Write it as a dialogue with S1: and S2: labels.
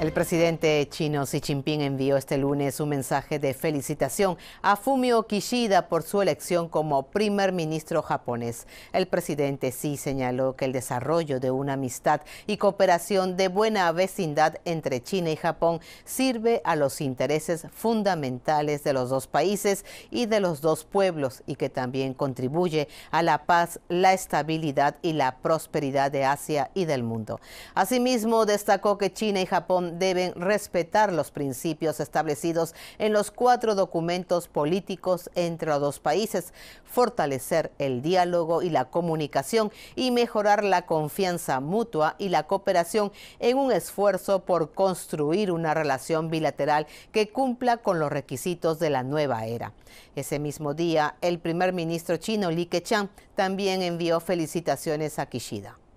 S1: El presidente chino Xi Jinping envió este lunes un mensaje de felicitación a Fumio Kishida por su elección como primer ministro japonés. El presidente Xi señaló que el desarrollo de una amistad y cooperación de buena vecindad entre China y Japón sirve a los intereses fundamentales de los dos países y de los dos pueblos y que también contribuye a la paz, la estabilidad y la prosperidad de Asia y del mundo. Asimismo, destacó que China y Japón deben respetar los principios establecidos en los cuatro documentos políticos entre los dos países, fortalecer el diálogo y la comunicación y mejorar la confianza mutua y la cooperación en un esfuerzo por construir una relación bilateral que cumpla con los requisitos de la nueva era. Ese mismo día, el primer ministro chino Li Keqiang también envió felicitaciones a Kishida.